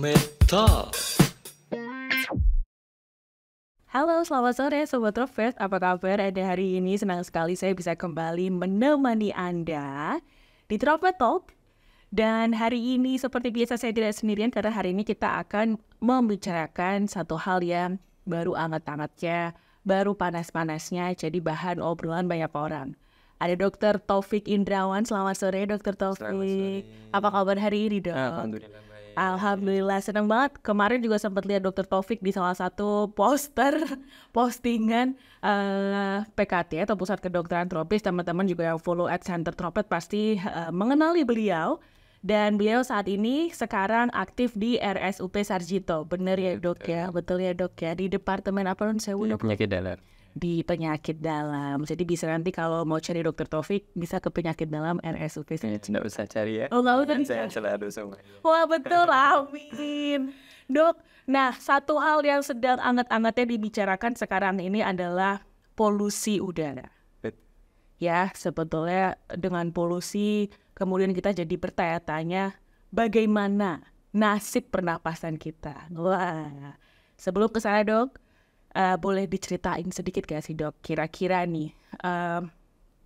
Metal. Halo, selamat sore Sobat Rovers. Apa kabar Ada hari ini? Senang sekali saya bisa kembali menemani Anda di Trovers Talk. Dan hari ini seperti biasa saya tidak sendirian karena hari ini kita akan membicarakan satu hal yang baru anget-angetnya, baru panas-panasnya, jadi bahan obrolan banyak orang. Ada Dokter Taufik Indrawan. Selamat sore, Dokter Taufik. sore. Apa kabar hari ini, Dok? Alhamdulillah. Alhamdulillah seneng banget. Kemarin juga sempat lihat Dokter Taufik di salah satu poster postingan uh, eh, PKT atau Pusat Kedokteran Tropis. Teman-teman juga yang follow at Center Tropet pasti uh, mengenali beliau. Dan beliau saat ini sekarang aktif di RSUP Sarjito. benar ya dok ya, betul ya dok ya. Di Departemen apa nih sewu dok? Penyakit dalam di penyakit dalam. Jadi bisa nanti kalau mau cari dokter Taufik bisa ke penyakit dalam RSUP. Tidak eh, usah cari ya. Oh nggak usah. Saya selalu semua. Wah betul, amin. Dok, nah satu hal yang sedang anget-angetnya dibicarakan sekarang ini adalah polusi udara. Ya, sebetulnya dengan polusi kemudian kita jadi bertanya-tanya bagaimana nasib pernapasan kita. Wah, sebelum ke sana dok, uh, boleh diceritain sedikit gak sih dok? Kira-kira nih uh,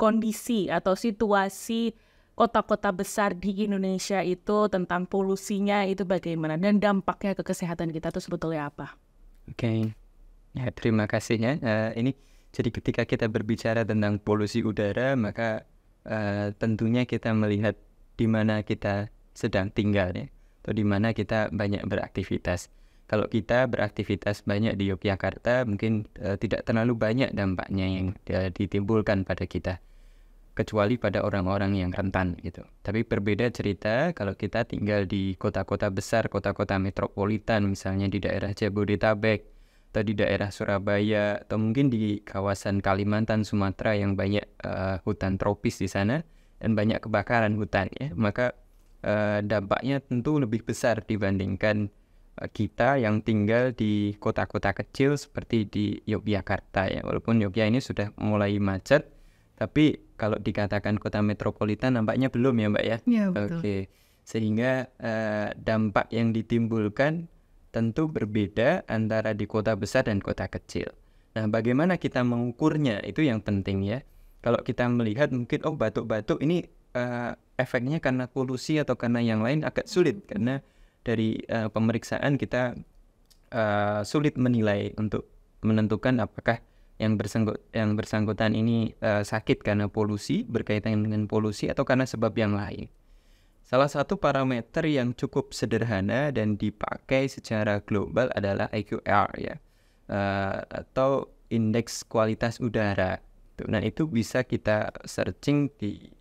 kondisi atau situasi kota-kota besar di Indonesia itu tentang polusinya itu bagaimana dan dampaknya ke kesehatan kita itu sebetulnya apa? Oke, okay. ya, terima kasihnya. Uh, ini jadi ketika kita berbicara tentang polusi udara maka uh, tentunya kita melihat di mana kita sedang tinggal ya, atau di mana kita banyak beraktivitas kalau kita beraktivitas banyak di Yogyakarta mungkin e, tidak terlalu banyak dampaknya yang e, ditimbulkan pada kita kecuali pada orang-orang yang rentan gitu. Tapi berbeda cerita kalau kita tinggal di kota-kota besar, kota-kota metropolitan misalnya di daerah Jabodetabek atau di daerah Surabaya atau mungkin di kawasan Kalimantan, Sumatera yang banyak e, hutan tropis di sana dan banyak kebakaran hutan ya, maka uh, dampaknya tentu lebih besar dibandingkan Eh, kita yang tinggal di kota-kota kecil seperti di Yogyakarta ya walaupun Yogyakarta ini sudah mulai macet tapi kalau dikatakan kota metropolitan nampaknya belum ya mbak ya, ya betul. oke sehingga uh, dampak yang ditimbulkan tentu berbeda antara di kota besar dan kota kecil nah bagaimana kita mengukurnya itu yang penting ya kalau kita melihat mungkin oh batuk-batuk ini uh, efeknya karena polusi atau karena yang lain agak sulit karena dari uh, pemeriksaan kita uh, sulit menilai untuk menentukan apakah yang bersangkut yang bersangkutan ini uh, sakit karena polusi berkaitan dengan polusi atau karena sebab yang lain. Salah satu parameter yang cukup sederhana dan dipakai secara global adalah IQR ya uh, atau indeks kualitas udara. Nah itu bisa kita searching di,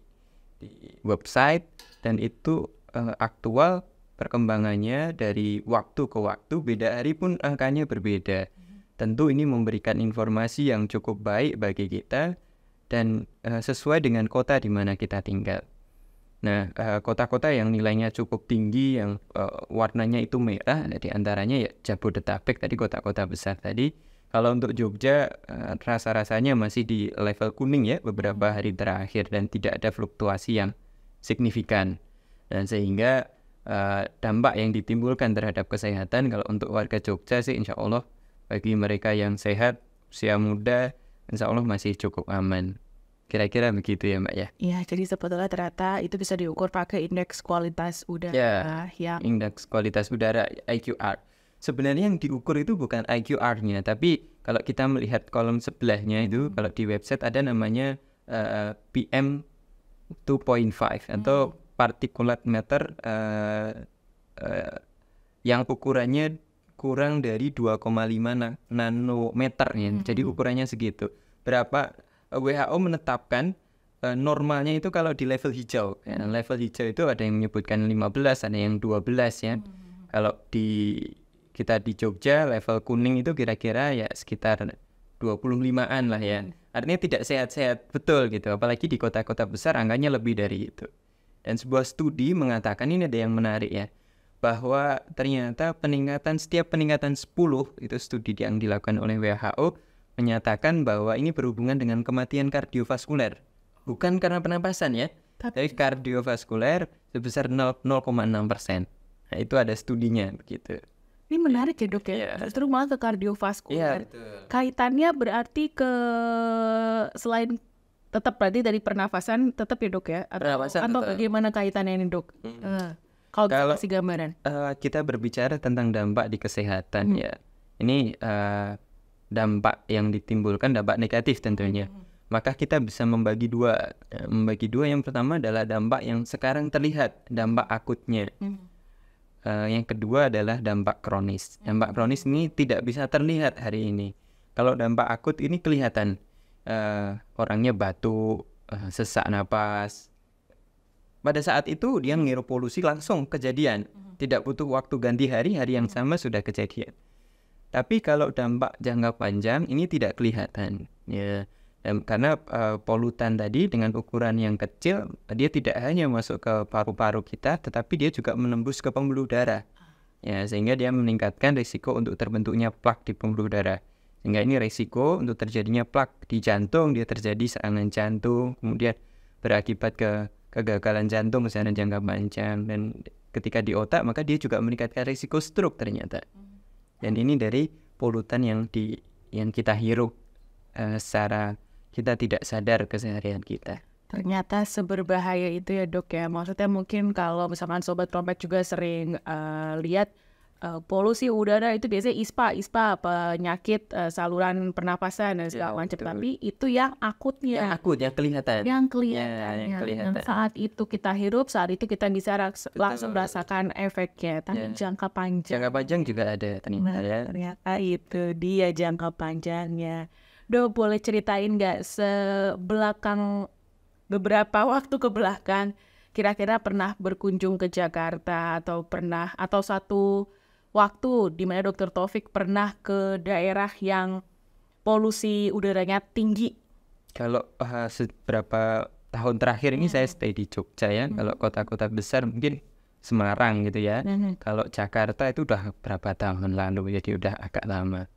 di website dan itu uh, aktual perkembangannya dari waktu ke waktu, beda hari pun angkanya berbeda. Mhm. Tentu ini memberikan informasi yang cukup baik bagi kita dan uh, sesuai dengan kota di mana kita tinggal. Nah, eh, kota-kota yang nilainya cukup tinggi, yang uh, warnanya itu merah, nah, di antaranya ya Jabodetabek tadi kota-kota besar tadi. Kalau untuk Jogja, uh, rasa-rasanya masih di level kuning ya beberapa mhm. hari terakhir dan tidak ada fluktuasi yang signifikan. Dan sehingga Eh, dampak yang ditimbulkan terhadap kesehatan kalau untuk warga Jogja sih insya Allah bagi mereka yang sehat usia muda insya Allah masih cukup aman kira-kira begitu ya mbak ya Iya jadi sebetulnya ternyata itu bisa diukur pakai indeks kualitas udara ya, ya. indeks kualitas udara IQR sebenarnya yang diukur itu bukan IQR-nya tapi kalau kita melihat kolom sebelahnya itu hmm. kalau di website ada namanya uh, PM 2.5 atau hmm particulate meter uh, eh, uh, eh, yang ukurannya kurang dari 2,5 nan nanometer ya. Mm -hmm. Jadi ukurannya segitu. Berapa eh, WHO menetapkan uh, normalnya itu kalau di level hijau. Ya, level hijau itu ada yang menyebutkan 15, ada yang 12 ya. Mm -hmm. Kalau di kita di Jogja level kuning itu kira-kira ya sekitar 25-an lah ya. Hmm. Artinya tidak sehat-sehat betul gitu. Apalagi di kota-kota besar angkanya lebih dari itu. Dan sebuah studi mengatakan ini ada yang menarik ya, bahwa ternyata peningkatan setiap peningkatan 10 itu studi yang dilakukan oleh WHO menyatakan bahwa ini berhubungan dengan kematian kardiovaskuler. Bukan karena penapasan ya, tapi, kardiovaskuler sebesar 0,6 persen. Nah, itu ada studinya begitu. Ini menarik ya dok ya, iya. terus malah ke kardiovaskuler. Yeah, iya, Kaitannya berarti ke selain tetap berarti dari pernafasan tetap ya dok ya atau, atau bagaimana kaitannya ini dok hmm. Eh, kalau, kalau kasih gambaran uh, kita berbicara tentang dampak di kesehatan hmm. ya ini uh, dampak yang ditimbulkan dampak negatif tentunya hmm. maka kita bisa membagi dua ya, membagi dua yang pertama adalah dampak yang sekarang terlihat dampak akutnya hmm. Uh, yang kedua adalah dampak kronis. Hmm. Dampak kronis ini tidak bisa terlihat hari ini. Kalau dampak akut ini kelihatan, uh, orangnya batuk, uh, sesak napas. Pada saat itu dia mengirup polusi langsung kejadian, mhm. tidak butuh waktu ganti hari, hari yang mhm. sama sudah kejadian. Tapi kalau dampak jangka panjang ini tidak kelihatan, ya. Dan karena uh, polutan tadi dengan ukuran yang kecil, dia tidak hanya masuk ke paru-paru kita, tetapi dia juga menembus ke pembuluh darah. Ah. Ya, sehingga dia meningkatkan risiko untuk terbentuknya plak di pembuluh darah. Sehingga ini resiko untuk terjadinya plak di jantung, dia terjadi serangan jantung, kemudian berakibat ke kegagalan jantung misalnya jangka panjang dan ketika di otak maka dia juga meningkatkan risiko stroke ternyata. Dan ini dari polutan yang di yang kita hirup uh, secara kita tidak sadar keseharian kita. Ternyata seberbahaya itu ya dok ya. Maksudnya mungkin kalau misalkan sobat trompet juga sering uh, lihat uh, polusi udara itu biasanya ISPA, ISPA penyakit uh, eh, saluran pernapasan dan segala ya, macam. Tapi itu yang akutnya. Yang akut, yang kelihatan. Yang kelihatan. Ya, yang kelihatan. Yang saat itu kita hirup, saat itu kita bisa raks- langsung betul. merasakan efeknya. Tapi ya. jangka panjang. Jangka panjang juga ada ternyata. Nah, ya. Ternyata itu dia jangka panjangnya. Do boleh ceritain nggak sebelakang beberapa waktu ke belakang kira-kira pernah berkunjung ke Jakarta atau pernah atau satu waktu di mana Dr. Taufik pernah ke daerah yang polusi udaranya tinggi. Kalau uh, seberapa tahun terakhir ini hmm. saya stay di Jogja ya. Hmm. Kalau kota-kota besar mungkin Semarang gitu ya. Hmm, hmm. Kalau Jakarta itu udah berapa tahun lalu jadi udah agak lama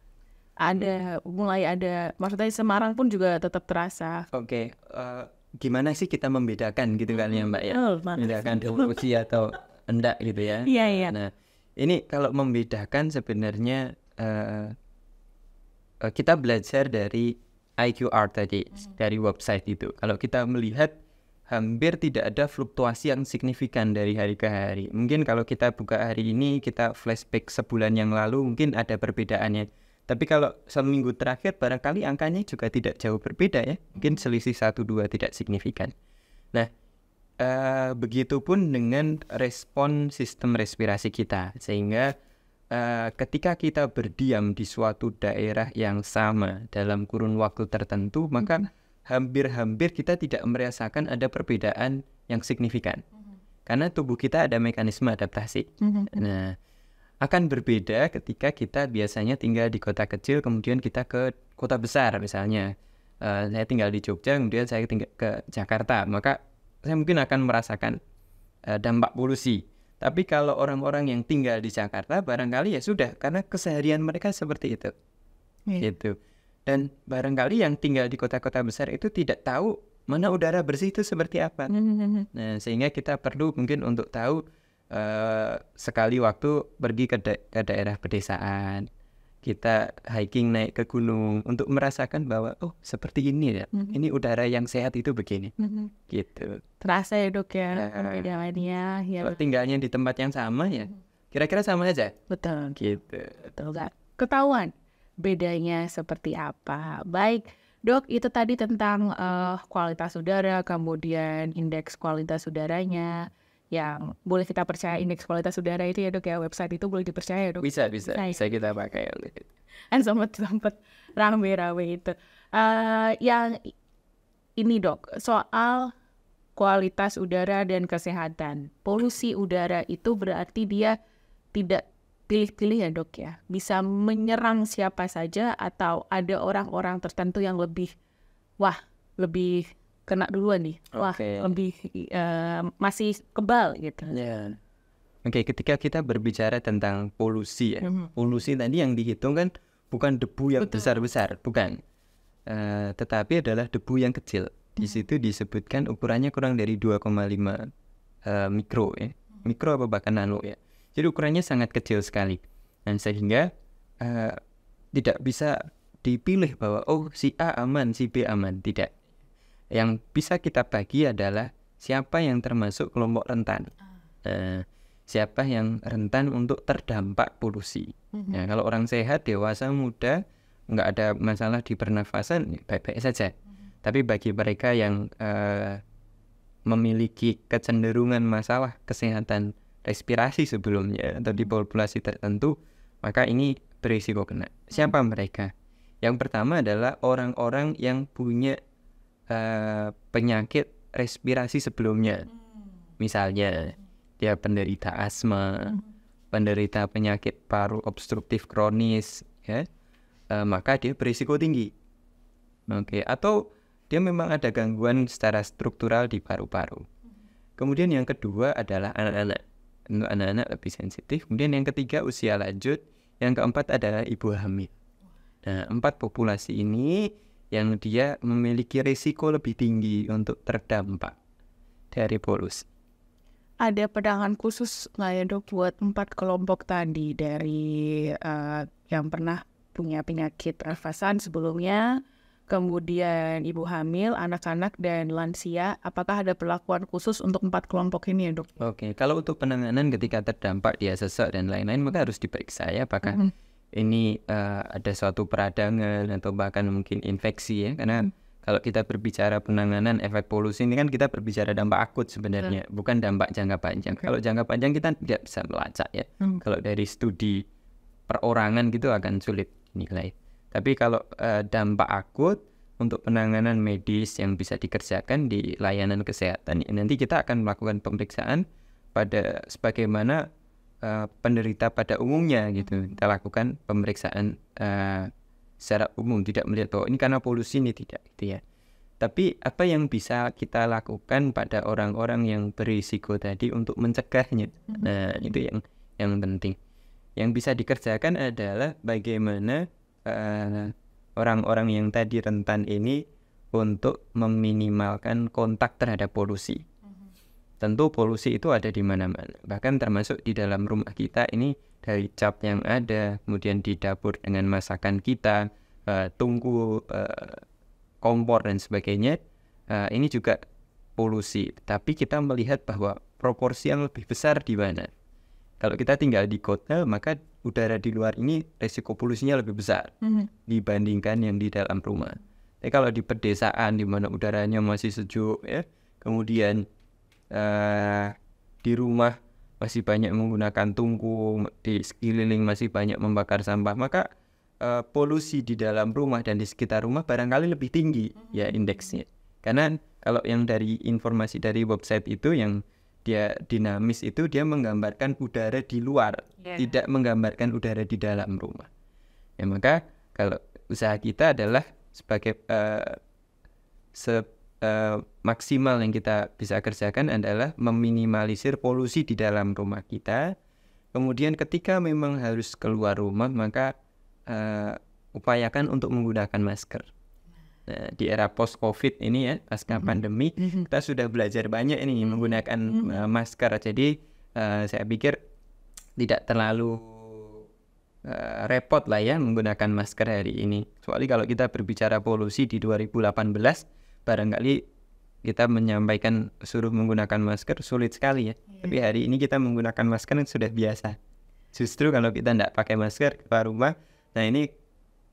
ada mulai ada maksudnya Semarang pun juga tetap terasa. Oke, okay. uh, eh, gimana sih kita membedakan gitu kan ya Mbak ya? Oh, membedakan polusi atau enggak gitu ya? Iya yeah, iya. Yeah. Nah, ini kalau membedakan sebenarnya uh, kita belajar dari IQR tadi hmm. dari website itu. Kalau kita melihat hampir tidak ada fluktuasi yang signifikan dari hari ke hari. Mungkin kalau kita buka hari ini kita flashback sebulan yang lalu mungkin ada perbedaannya. Tapi kalau seminggu terakhir barangkali angkanya juga tidak jauh berbeda ya. Mungkin selisih satu dua tidak signifikan. Nah, Uh, begitupun dengan respon sistem respirasi kita, sehingga uh, ketika kita berdiam di suatu daerah yang sama dalam kurun waktu tertentu, maka mhm. hampir-hampir kita tidak merasakan ada perbedaan yang signifikan, mhm. karena tubuh kita ada mekanisme adaptasi. Mhm. Nah, akan berbeda ketika kita biasanya tinggal di kota kecil, kemudian kita ke kota besar, misalnya. Uh, saya tinggal di Jogja, kemudian saya tinggal ke Jakarta, maka saya mungkin akan merasakan uh, dampak polusi. Tapi kalau orang-orang yang tinggal di Jakarta barangkali ya sudah karena keseharian mereka seperti itu. Yeah. Gitu. Dan barangkali yang tinggal di kota-kota besar itu tidak tahu mana udara bersih itu seperti apa. Hmm, hmm, hmm, nah, sehingga kita perlu mungkin untuk tahu uh, sekali waktu pergi ke, da ke daerah pedesaan kita hiking naik ke gunung untuk merasakan bahwa oh seperti ini ya mm-hmm. ini udara yang sehat itu begini mm-hmm. gitu terasa ya dok ya perbedaannya uh, ya tinggalnya di tempat yang sama ya mhm. kira-kira sama aja betul gitu betul gak? ketahuan bedanya seperti apa baik Dok, itu tadi tentang uh, kualitas udara, kemudian indeks kualitas udaranya, yang hmm. boleh kita percaya indeks kualitas udara itu ya dok ya website itu boleh dipercaya ya dok bisa bisa nah, bisa kita pakai dan sempat sempat rame-rame itu uh, yang ini dok soal kualitas udara dan kesehatan polusi udara itu berarti dia tidak pilih-pilih ya dok ya bisa menyerang siapa saja atau ada orang-orang tertentu yang lebih wah lebih kena duluan nih. Okay. Wah, lebih uh, masih kebal gitu. Yeah. Oke, okay, ketika kita berbicara tentang polusi ya. Mm-hmm. Polusi tadi yang dihitung kan bukan debu yang besar-besar, bukan. Uh, tetapi adalah debu yang kecil. Di mm-hmm. situ disebutkan ukurannya kurang dari 2,5 uh, eh, mikro ya. Mikro apa bahkan nano ya. Jadi ukurannya sangat kecil sekali. Dan sehingga uh, tidak bisa dipilih bahwa oh si A aman, si B aman, tidak yang bisa kita bagi adalah siapa yang termasuk kelompok rentan. Uh, siapa yang rentan untuk terdampak polusi. Mm-hmm. Ya, kalau orang sehat, dewasa, muda, nggak ada masalah di pernafasan, ya baik-baik saja. Mm-hmm. Tapi bagi mereka yang uh, memiliki kecenderungan masalah kesehatan respirasi sebelumnya atau di mhm. populasi tertentu, maka ini berisiko kena. Mhm. Siapa mm-hmm. mereka? Yang pertama adalah orang-orang yang punya uh, penyakit respirasi sebelumnya. Hmm. Misalnya dia penderita asma, hmm. penderita penyakit paru obstruktif kronis, ya, uh, maka dia berisiko tinggi. Oke, okay. atau dia memang ada gangguan secara struktural di paru-paru. Hmm. Kemudian yang kedua adalah anak-anak. Untuk anak-anak lebih sensitif. Kemudian yang ketiga usia lanjut. Yang keempat adalah ibu hamil. Nah, empat populasi ini yang dia memiliki risiko lebih tinggi untuk terdampak dari polusi. Ada pedangan khusus nggak ya dok buat empat kelompok tadi dari uh, yang pernah punya penyakit pernafasan sebelumnya, kemudian ibu hamil, anak-anak dan lansia. Apakah ada perlakuan khusus untuk empat kelompok ini ya dok? Oke, kalau untuk penanganan ketika terdampak dia sesak dan lain-lain, maka harus diperiksa ya apakah mm -hmm ini uh, ada suatu peradangan atau bahkan mungkin infeksi ya karena hmm. kalau kita berbicara penanganan efek polusi ini kan kita berbicara dampak akut sebenarnya hmm. bukan dampak jangka panjang. Kalau jangka panjang kita tidak bisa melacak ya. Hmm. Kalau dari studi perorangan gitu akan sulit nilai. Tapi kalau uh, dampak akut untuk penanganan medis yang bisa dikerjakan di layanan kesehatan. Nanti kita akan melakukan pemeriksaan pada sebagaimana uh, penderita pada umumnya gitu kita lakukan pemeriksaan uh, secara umum tidak melihat bahwa ini karena polusi ini tidak gitu ya tapi apa yang bisa kita lakukan pada orang-orang yang berisiko tadi untuk mencegahnya mhm. nah itu yang yang penting yang bisa dikerjakan adalah bagaimana eh, orang-orang uh, orang -orang yang tadi rentan ini untuk meminimalkan kontak terhadap polusi Tentu polusi itu ada di mana-mana, bahkan termasuk di dalam rumah kita ini dari cap yang ada, kemudian di dapur dengan masakan kita, uh, tungku, uh, kompor dan sebagainya, uh, ini juga polusi. Tapi kita melihat bahwa proporsi yang lebih besar di mana. Kalau kita tinggal di kota, maka udara di luar ini resiko polusinya lebih besar mm-hmm. dibandingkan yang di dalam rumah. Tapi kalau di pedesaan di mana udaranya masih sejuk, ya, kemudian uh, di rumah masih banyak menggunakan tungku, di sekeliling masih banyak membakar sampah, maka uh, polusi di dalam rumah dan di sekitar rumah barangkali lebih tinggi ya, hmm. ya indeksnya. Karena kalau yang dari informasi dari website itu yang dia dinamis itu dia menggambarkan udara di luar, yeah. tidak menggambarkan udara di dalam rumah. Ya maka kalau usaha kita adalah sebagai uh, se Eh, maksimal yang kita bisa kerjakan adalah meminimalisir polusi di dalam rumah kita. Kemudian ketika memang harus keluar rumah maka uh, upayakan untuk menggunakan masker. Nah, di era post covid ini ya pasca mm -hmm. pandemi mm-hmm. kita sudah belajar banyak ini mm -hmm. menggunakan mm-hmm. Eh, masker. Jadi uh, saya pikir tidak terlalu repot lah ya menggunakan masker hari ini. Soalnya kalau kita berbicara polusi di 2018 barangkali kita menyampaikan suruh menggunakan masker sulit sekali ya. Yeah. Tapi hari ini kita menggunakan masker yang sudah biasa. Justru kalau kita tidak pakai masker ke rumah, nah ini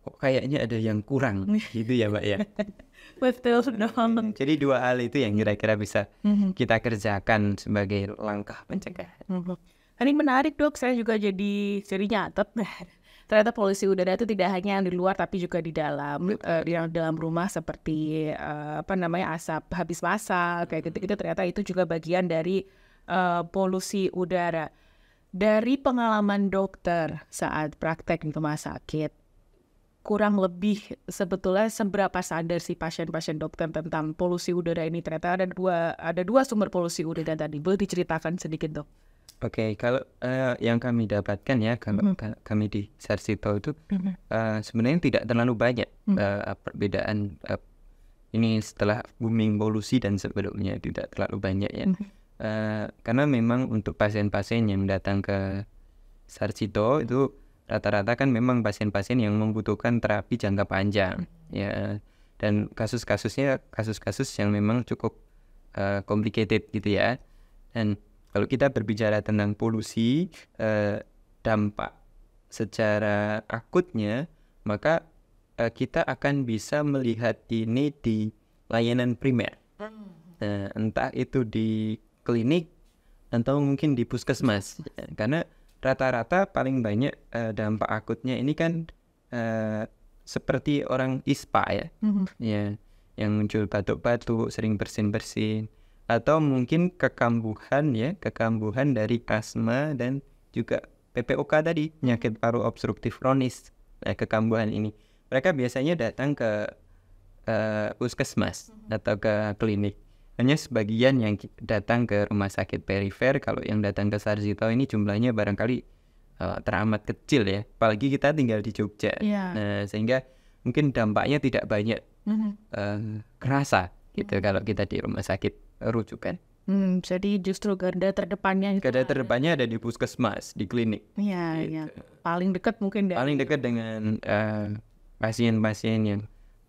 kok kayaknya ada yang kurang gitu ya mbak ya. Jadi dua hal itu yang kira-kira bisa mhm. kita kerjakan sebagai langkah pencegahan. mm Ini menarik dok, saya juga jadi jadi nyatet. ternyata polusi udara itu tidak hanya yang di luar tapi juga di dalam uh, dalam rumah seperti uh, apa namanya asap habis masak kayak gitu itu hmm. ternyata itu juga bagian dari uh, polusi udara. Dari pengalaman dokter saat praktek di rumah sakit, kurang lebih sebetulnya seberapa sadar sih pasien-pasien dokter tentang polusi udara ini ternyata ada dua ada dua sumber polusi udara tadi boleh diceritakan sedikit dok Oke, okay, kalau uh, yang kami dapatkan ya kami, mm. Mm-hmm. kami di Sarsito itu uh, sebenarnya tidak terlalu banyak mm. uh, perbedaan uh, ini setelah booming polusi dan sebelumnya tidak terlalu banyak ya. Mm. Uh, karena memang untuk pasien-pasien yang datang ke Sarsito itu rata-rata kan memang pasien-pasien yang membutuhkan terapi jangka panjang ya dan kasus-kasusnya kasus-kasus yang memang cukup uh, complicated gitu ya dan kalau kita berbicara tentang polusi, eh, dampak secara akutnya, maka eh, kita akan bisa melihat ini di layanan primer. Hmm. Eh, entah itu di klinik atau mungkin di puskesmas. Karena rata-rata paling banyak eh, dampak akutnya ini kan eh, seperti orang ISPA ya. Mm -hmm. Ya, yang muncul batuk-batuk, sering bersin-bersin atau mungkin kekambuhan ya, kekambuhan dari asma dan juga PPOK tadi, penyakit paru obstruktif kronis. Nah, kekambuhan ini. Mereka biasanya datang ke uh, puskesmas mm-hmm. atau ke klinik. Hanya sebagian yang datang ke rumah sakit perifer, kalau yang datang ke Sarjito ini jumlahnya barangkali uh, teramat kecil ya. Apalagi kita tinggal di Jogja. Yeah. Nah, sehingga mungkin dampaknya tidak banyak mm uh, kerasa gitu mm -hmm. kalau kita di rumah sakit rujukan. Hmm, jadi justru garda terdepannya itu garda kan? terdepannya ada, di puskesmas, di klinik. Iya, iya. gitu. Paling dekat mungkin dari ya? Paling dekat dengan eh, pasien-pasien uh, pasien yang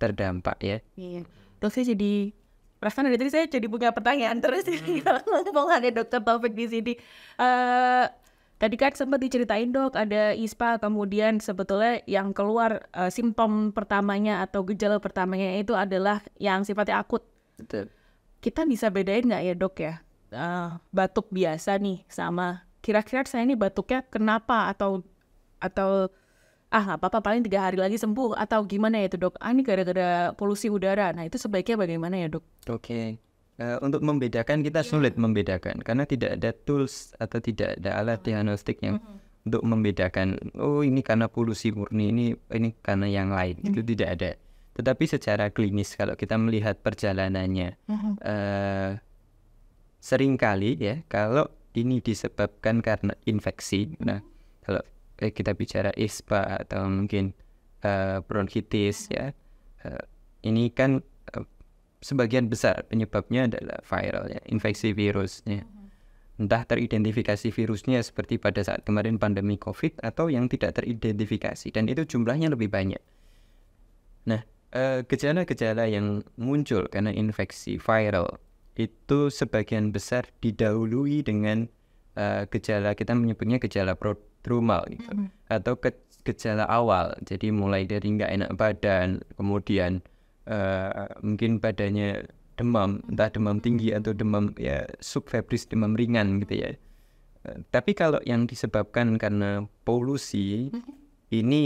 terdampak ya. Iya. Terus saya jadi perasaan dari tadi saya jadi punya pertanyaan terus hmm. ngomong ada dokter Taufik di sini. Uh, tadi kan sempat diceritain dok ada ISPA kemudian sebetulnya yang keluar uh, simptom pertamanya atau gejala pertamanya itu adalah yang sifatnya akut. Betul kita bisa bedain nggak ya dok ya uh, batuk biasa nih sama kira-kira saya ini batuknya kenapa atau atau ah nggak apa-apa paling tiga hari lagi sembuh atau gimana ya itu dok ah ini gara-gara polusi udara nah itu sebaiknya bagaimana ya dok oke okay. uh, eh, untuk membedakan kita yeah. sulit membedakan karena tidak ada tools atau tidak ada alat mm diagnostik yang mm -hmm. untuk membedakan oh ini karena polusi murni ini ini karena yang lain mm -hmm. itu mhm. tidak ada tetapi secara klinis kalau kita melihat perjalanannya, uh-huh. uh, seringkali ya kalau ini disebabkan karena infeksi. Nah, kalau eh, kita bicara ISPA atau mungkin uh, bronkitis mm-hmm. ya, uh, ini kan uh, sebagian besar penyebabnya adalah viral ya, infeksi virusnya. Mm-hmm. Entah teridentifikasi virusnya seperti pada saat kemarin pandemi COVID atau yang tidak teridentifikasi dan itu jumlahnya lebih banyak. Nah, Eh, gejala-gejala uh, yang muncul karena infeksi viral itu sebagian besar didahului dengan uh, gejala kita menyebutnya gejala prodromal gitu mm -hmm. atau ke gejala awal jadi mulai dari nggak enak badan kemudian uh, mungkin badannya demam entah demam tinggi atau demam ya subfebris demam ringan gitu ya uh, tapi kalau yang disebabkan karena polusi mm -hmm. ini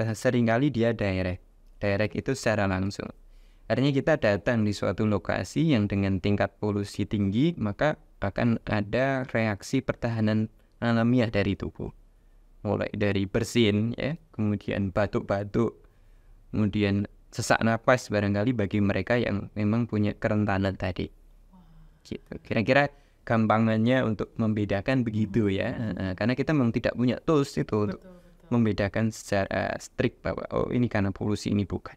uh, seringkali dia direct direct itu secara langsung. Artinya kita datang di suatu lokasi yang dengan tingkat polusi tinggi, maka akan ada reaksi pertahanan alamiah dari tubuh. Mulai dari bersin, ya, kemudian batuk-batuk, kemudian sesak napas barangkali bagi mereka yang memang punya kerentanan tadi. Gitu. Kira-kira gampangannya untuk membedakan begitu ya, hmm. eh, eh, karena kita memang tidak punya tools itu Betul membedakan secara eh, strik bahwa oh ini karena polusi ini bukan.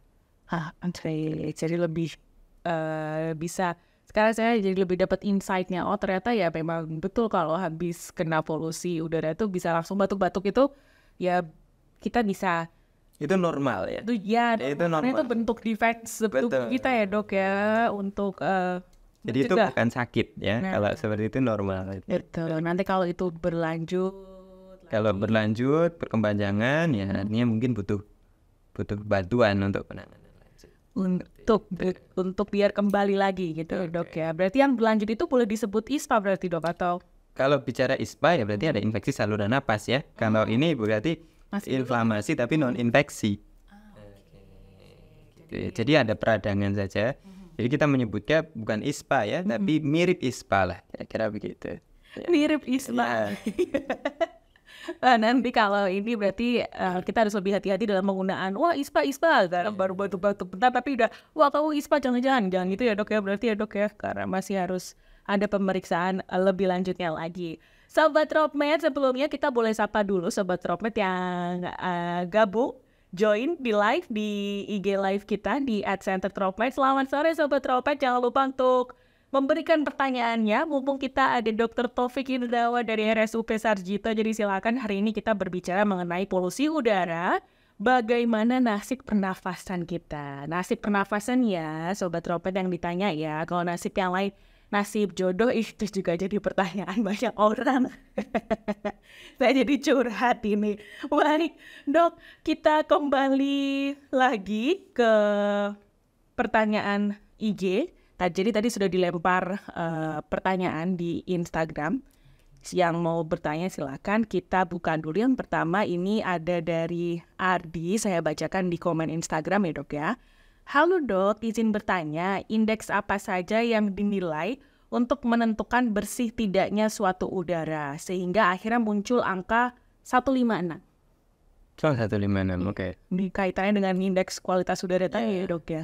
Ah, okay. jadi lebih uh, bisa sekarang saya jadi lebih dapat insightnya oh ternyata ya memang betul kalau habis kena polusi udara itu bisa langsung batuk-batuk itu ya kita bisa itu normal ya itu ya, ya itu normal itu bentuk defense bentuk kita ya dok ya untuk uh, jadi itu bukan sakit ya nah. kalau seperti itu normal Itu nanti kalau itu berlanjut kalau berlanjut perkembangan ya nantinya hmm. mungkin butuh butuh bantuan untuk penanganan Untuk gitu. untuk biar kembali lagi gitu okay. Ya, dok ya. Berarti yang berlanjut itu boleh disebut ISPA berarti dok atau? Kalau bicara ISPA ya berarti ada infeksi saluran napas ya. Hmm. Kalau ah. ini berarti Masih inflamasi itu? tapi non infeksi. Ah, okay. Gitu ya. Jadi, ada peradangan saja. Hmm. Jadi kita menyebutnya bukan ISPA ya, hmm. tapi mirip ISPA lah kira-kira begitu. Ya. Mirip ISPA. Ya. nah nanti kalau ini berarti uh, kita harus lebih hati-hati dalam penggunaan wah ispa ispa karena gitu. iya. baru batuk-batuk bentar tapi udah wah kamu ispa jangan-jangan jangan gitu ya dok ya berarti ya dok ya karena masih harus ada pemeriksaan eh, lebih lanjutnya lagi. Sobat Tropmed, sebelumnya kita boleh sapa dulu Sobat Tropmed yang uh, gabung join di live di IG live kita di @center Selamat sore Sobat Tropmed, jangan lupa untuk memberikan pertanyaannya. Mumpung kita ada Dr. Taufik Indrawa dari RSUP Sarjito. Jadi silakan hari ini kita berbicara mengenai polusi udara. Bagaimana nasib pernafasan kita? Nasib pernafasan ya, Sobat Tropet yang ditanya ya. Kalau nasib yang lain, nasib jodoh itu juga jadi pertanyaan banyak orang. Saya jadi curhat ini. Baik, dok, kita kembali lagi ke pertanyaan IG jadi tadi sudah dilempar uh, pertanyaan di Instagram. Yang mau bertanya silakan kita buka dulu. Yang pertama ini ada dari Ardi. Saya bacakan di komen Instagram ya dok ya. Halo dok, izin bertanya, indeks apa saja yang dinilai untuk menentukan bersih tidaknya suatu udara sehingga akhirnya muncul angka 156? Soal 156, oke. Okay. Dikaitannya dengan indeks kualitas udara tadi yeah. ya dok ya.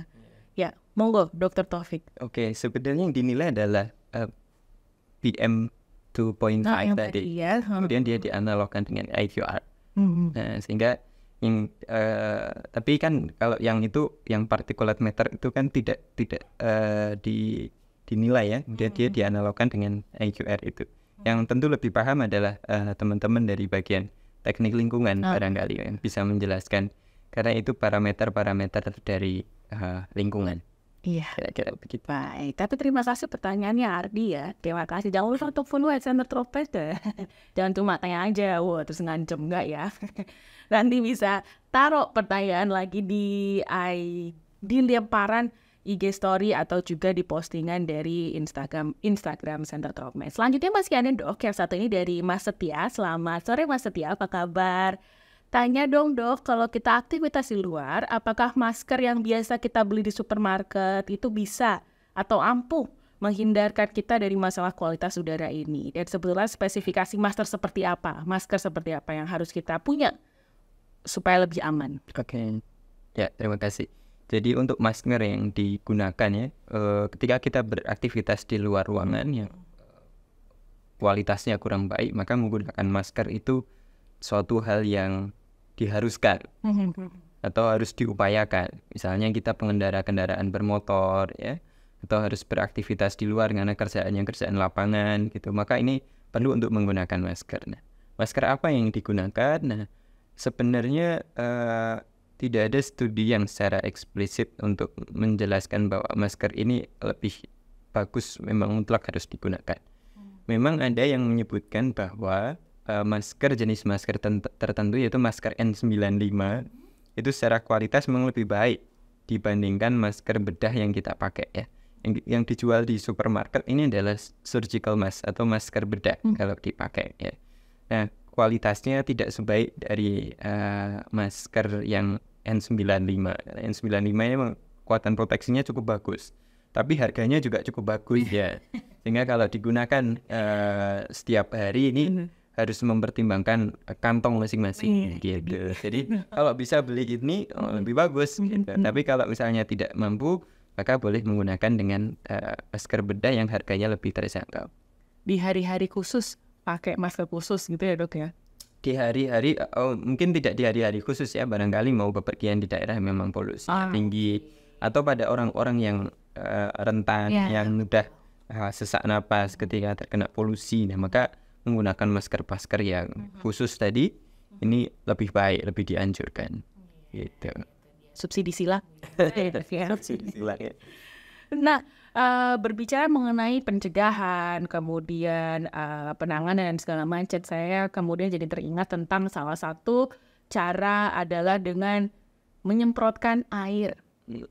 Ya, monggo Dokter Taufik. Oke, okay, sebenarnya yang dinilai adalah uh, PM 2.5 nah, tadi. Ya. Kemudian dia dianalogkan dengan IQR. Hmm. Nah, sehingga yang uh, tapi kan kalau yang itu yang partikulat meter itu kan tidak tidak uh, di dinilai ya kemudian -hmm. dia dianalogkan dengan IQR itu -hmm. yang tentu lebih paham adalah eh, teman-teman uh, dari bagian teknik lingkungan oh. barangkali yang bisa menjelaskan karena itu parameter-parameter dari uh, lingkungan. Iya. Kira-kira begitu. Baik, tapi terima kasih pertanyaannya Ardi ya. Terima kasih. Jangan lupa untuk follow center Tropes deh. Jangan cuma tanya aja, wah terus ngancem nggak ya. Nanti bisa taruh pertanyaan lagi di I, di lemparan IG story atau juga di postingan dari Instagram Instagram Center Tropes. Selanjutnya masih ada dok yang satu ini dari Mas Setia. Selamat sore Mas Setia, apa kabar? Tanya dong dok, kalau kita aktivitas di luar, apakah masker yang biasa kita beli di supermarket itu bisa atau ampuh menghindarkan kita dari masalah kualitas udara ini? Dan sebetulnya spesifikasi masker seperti apa? Masker seperti apa yang harus kita punya supaya lebih aman? Oke, okay. ya terima kasih. Jadi untuk masker yang digunakan ya, eh, ketika kita beraktivitas di luar ruangan yang eh, kualitasnya kurang baik, maka menggunakan masker itu suatu hal yang diharuskan mm-hmm. atau harus diupayakan. Misalnya kita pengendara kendaraan bermotor ya atau harus beraktivitas di luar karena kerjaan yang kerjaan lapangan gitu. Maka ini perlu untuk menggunakan masker. Nah, masker apa yang digunakan? Nah, sebenarnya uh, tidak ada studi yang secara eksplisit untuk menjelaskan bahwa masker ini lebih bagus memang mutlak harus digunakan. Hmm. Memang ada yang menyebutkan bahwa uh, masker jenis masker tertentu yaitu masker N95 itu secara kualitas memang lebih baik dibandingkan masker bedah yang kita pakai ya. Yang, yang dijual di supermarket ini adalah surgical mask atau masker bedah hmm. kalau dipakai ya. Nah, kualitasnya tidak sebaik dari uh, masker yang N95. N95 ini kekuatan proteksinya cukup bagus, tapi harganya juga cukup bagus ya. Sehingga kalau digunakan uh, setiap hari ini hmm harus mempertimbangkan eh, kantong masing-masing iya, gitu. gitu. Jadi nah. kalau bisa beli ini oh, lebih bagus. Gitu. Tapi kalau misalnya tidak mampu, maka boleh menggunakan dengan uh, masker bedah yang harganya lebih terjangkau. Di hari-hari khusus pakai masker khusus gitu ya dok ya? Di hari-hari, oh, mungkin tidak di hari-hari khusus ya, barangkali mau bepergian di daerah memang polusi ah. tinggi atau pada orang-orang yang uh, rentan yeah. yang mudah uh, sesak napas ketika terkena polusi, nah maka menggunakan masker-masker yang mhm. khusus tadi mhm. ini lebih baik, lebih dianjurkan. Iya, gitu. Iya, iya. Subsidi silang. Ya. Subsidi silang ya. Nah, uh, berbicara mengenai pencegahan, kemudian uh, penanganan dan segala macet saya kemudian jadi teringat tentang salah satu cara adalah dengan menyemprotkan air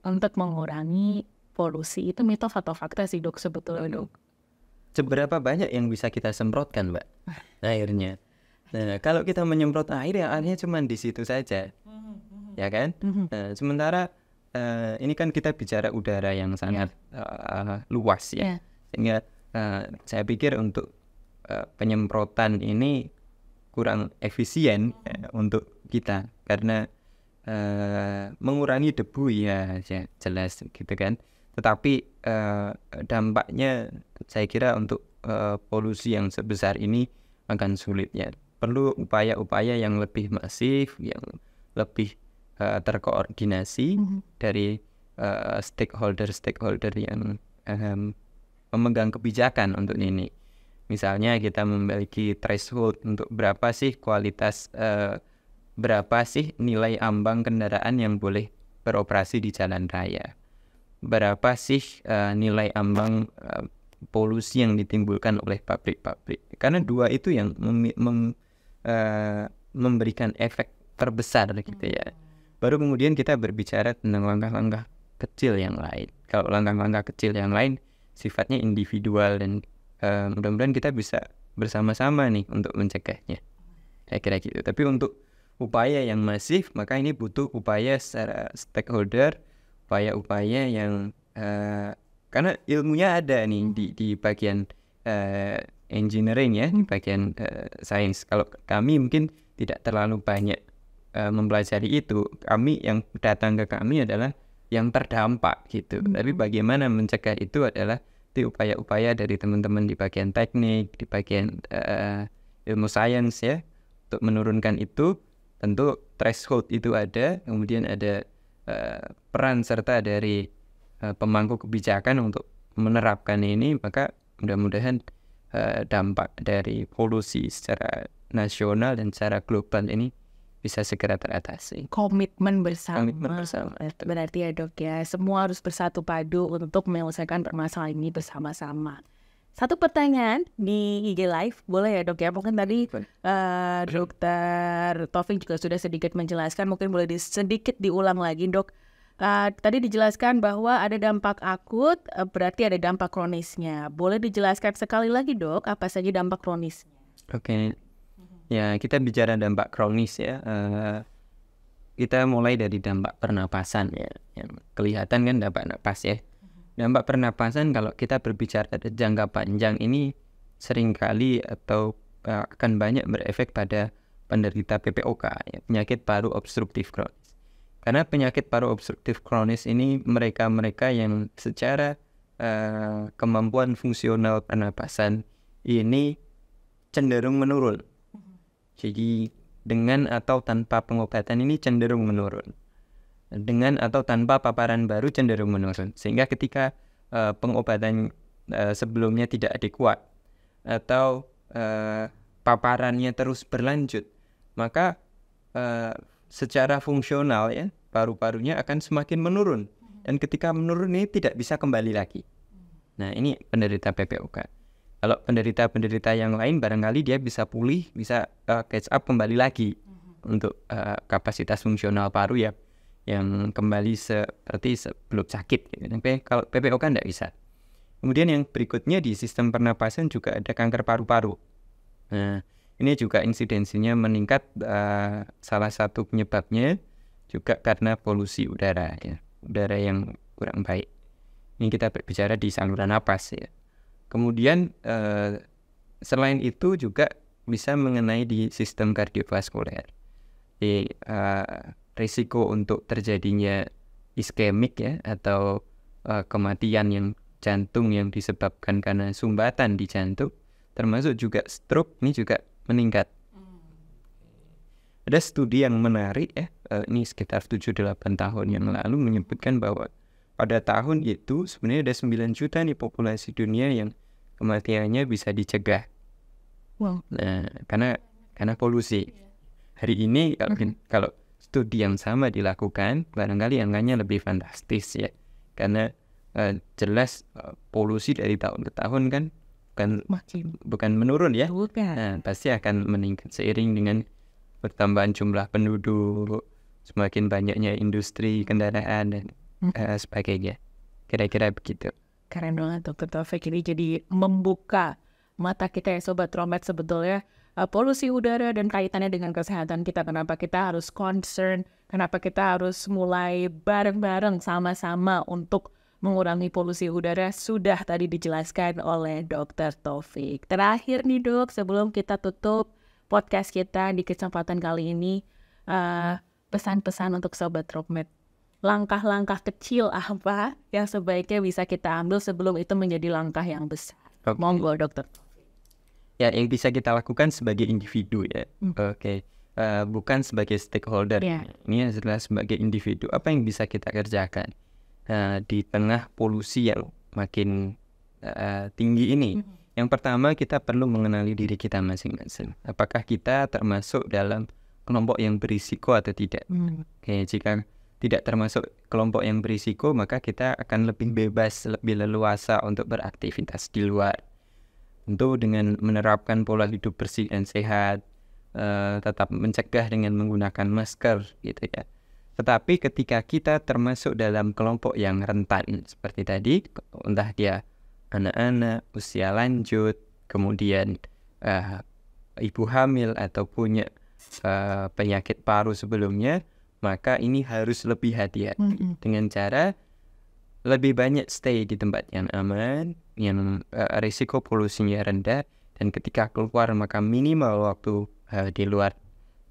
untuk mengurangi polusi. Itu mitos atau fakta sih dok sebetulnya dok? seberapa banyak yang bisa kita semprotkan, Mbak? Airnya. Nah, kalau kita menyemprot air ya airnya cuma di situ saja. Ya kan? Nah, sementara uh, ini kan kita bicara udara yang sangat yeah. uh, luas ya. ya. Sehingga uh, saya pikir untuk uh, penyemprotan ini kurang efisien uh, untuk kita karena uh, mengurangi debu ya, ya jelas gitu kan tetapi uh, dampaknya saya kira untuk uh, polusi yang sebesar ini akan sulitnya perlu upaya-upaya yang lebih masif yang lebih uh, terkoordinasi mm -hmm. dari uh, stakeholder-stakeholder yang um, memegang kebijakan untuk ini misalnya kita memiliki threshold untuk berapa sih kualitas uh, berapa sih nilai ambang kendaraan yang boleh beroperasi di jalan raya berapa sih uh, nilai ambang uh, polusi yang ditimbulkan oleh pabrik-pabrik karena dua itu yang mem mem uh, memberikan efek terbesar gitu ya hmm. baru kemudian kita berbicara tentang langkah-langkah kecil yang lain kalau langkah-langkah kecil yang lain sifatnya individual dan uh, mudah-mudahan kita bisa bersama-sama nih untuk mencegahnya kira kira gitu tapi untuk upaya yang masif maka ini butuh upaya secara stakeholder upaya-upaya yang uh, karena ilmunya ada nih di di bagian uh, engineering ya di bagian uh, sains kalau kami mungkin tidak terlalu banyak uh, mempelajari itu kami yang datang ke kami adalah yang terdampak gitu mm -hmm. tapi bagaimana mencegah itu adalah di upaya-upaya dari teman-teman di bagian teknik di bagian uh, ilmu sains ya untuk menurunkan itu tentu threshold itu ada kemudian ada uh, peran serta dari uh, pemangku kebijakan untuk menerapkan ini maka mudah-mudahan uh, dampak dari polusi secara nasional dan secara global ini bisa segera teratasi. Komitmen bersama. Komitmen bersama. Berarti ya dok ya, semua harus bersatu padu untuk menyelesaikan permasalahan ini bersama-sama. Satu pertanyaan di IG Live, boleh ya dok ya? Mungkin tadi uh, dokter Taufik juga sudah sedikit menjelaskan, mungkin boleh di, sedikit diulang lagi dok. Uh, tadi dijelaskan bahwa ada dampak akut, uh, berarti ada dampak kronisnya. Boleh dijelaskan sekali lagi dok, apa saja dampak kronis? Oke, okay. ya kita bicara dampak kronis ya. Uh, kita mulai dari dampak pernapasan ya. Kelihatan kan dampak napas ya dampak ya, pernapasan kalau kita berbicara jangka panjang ini seringkali atau eh, akan banyak berefek pada penderita PPOK, ya, penyakit paru obstruktif kronis. Karena penyakit paru obstruktif kronis ini mereka-mereka yang secara uh, kemampuan fungsional pernapasan ini cenderung menurun. Mm-hmm. Jadi dengan atau tanpa pengobatan ini cenderung menurun dengan atau tanpa paparan baru cenderung menurun. Sehingga ketika uh, pengobatan uh, sebelumnya tidak adekuat atau uh, paparannya terus berlanjut, maka uh, secara fungsional ya paru-parunya akan semakin menurun dan ketika menurun ini tidak bisa kembali lagi. Nah ini penderita PPOK. Kalau penderita-penderita yang lain barangkali dia bisa pulih, bisa uh, catch up kembali lagi hmm. untuk uh, kapasitas fungsional paru ya yang kembali seperti sebelum sakit. Tapi gitu. Kalau PPO kan tidak bisa. Kemudian yang berikutnya di sistem pernapasan juga ada kanker paru-paru. Nah, ini juga insidensinya meningkat eh, salah satu penyebabnya juga karena polusi udara ya. Udara yang kurang baik. Ini kita berbicara di saluran napas ya. Kemudian uh, selain itu juga bisa mengenai di sistem kardiovaskuler. Di uh, risiko untuk terjadinya iskemik ya atau uh, kematian yang jantung yang disebabkan karena sumbatan di jantung termasuk juga stroke ini juga meningkat ada studi yang menarik ya uh, ini sekitar 7-8 tahun yang lalu menyebutkan bahwa pada tahun itu sebenarnya ada 9 juta nih populasi dunia yang kematiannya bisa dicegah wow. nah karena karena polusi hari ini kalau kalau studi yang sama dilakukan, barangkali angkanya lebih fantastis ya. Karena uh, jelas uh, polusi dari tahun ke tahun kan bukan Makin. bukan menurun ya. Bukan. Ya. Nah, pasti akan meningkat seiring dengan pertambahan jumlah penduduk, semakin banyaknya industri, kendaraan dan uh, sebagainya. Kira-kira begitu. Keren banget Dokter Taufik ini jadi membuka mata kita ya Sobat Trompet sebetulnya uh, polusi udara dan kaitannya dengan kesehatan kita. Kenapa kita harus concern? Kenapa kita harus mulai bareng-bareng sama-sama untuk mengurangi polusi udara sudah tadi dijelaskan oleh Dokter Taufik. Terakhir nih dok, sebelum kita tutup podcast kita di kesempatan kali ini, eh, pesan-pesan uh, untuk Sobat Rockmed. Langkah-langkah kecil apa yang sebaiknya bisa kita ambil sebelum itu menjadi langkah yang besar? Okay. Monggo dokter ya yang bisa kita lakukan sebagai individu ya hmm. oke okay. uh, eh, bukan sebagai stakeholder yeah. ini adalah sebagai individu apa yang bisa kita kerjakan uh, di tengah polusi yang makin uh, tinggi ini hmm. yang pertama kita perlu mengenali diri kita masing-masing apakah kita termasuk dalam kelompok yang berisiko atau tidak hmm. oke okay, jika tidak termasuk kelompok yang berisiko maka kita akan lebih bebas lebih leluasa untuk beraktivitas di luar Tentu dengan menerapkan pola hidup bersih dan sehat, uh, tetap mencegah dengan menggunakan masker gitu ya. Tetapi ketika kita termasuk dalam kelompok yang rentan seperti tadi, entah dia anak-anak, usia lanjut, kemudian uh, ibu hamil atau punya uh, penyakit paru sebelumnya, maka ini harus lebih hati-hati dengan cara lebih banyak stay di tempat yang aman, yang uh, risiko polusinya rendah, dan ketika keluar maka minimal waktu uh, di luar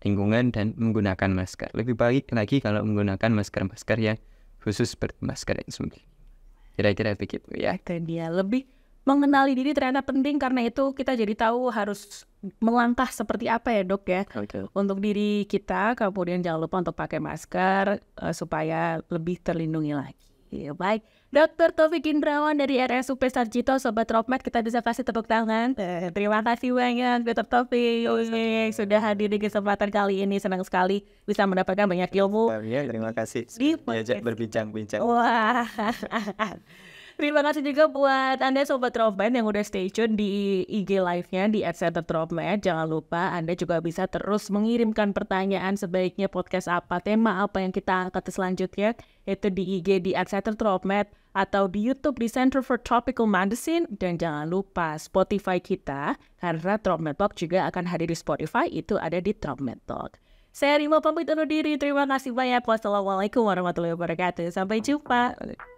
lingkungan dan menggunakan masker. Lebih baik lagi kalau menggunakan masker-masker yang khusus seperti masker yang sembuh. Kira-kira begitu ya. Dan dia lebih mengenali diri ternyata penting karena itu kita jadi tahu harus melangkah seperti apa ya dok ya okay. untuk diri kita kemudian jangan lupa untuk pakai masker uh, supaya lebih terlindungi lagi. Ya, baik, Dokter Taufik Indrawan dari RSUP Sarjito, Sobat Rockmat, kita bisa kasih tepuk tangan. Eh, terima kasih banyak Dokter Taufik sudah hadir di kesempatan kali ini. Senang sekali bisa mendapatkan banyak ilmu. Ya, terima kasih. Diajak berbincang-bincang. Wah. Terima kasih juga buat Anda Sobat Rockband yang udah stay tune di IG live-nya di @rockband. Jangan lupa Anda juga bisa terus mengirimkan pertanyaan sebaiknya podcast apa, tema apa yang kita angkat selanjutnya itu di IG di @rockband atau di YouTube di Center for Tropical Medicine dan jangan lupa Spotify kita karena Tropman Talk juga akan hadir di Spotify itu ada di Tropman Talk. Saya Rima pamit undur diri. Terima kasih banyak. Wassalamualaikum warahmatullahi wabarakatuh. Sampai jumpa.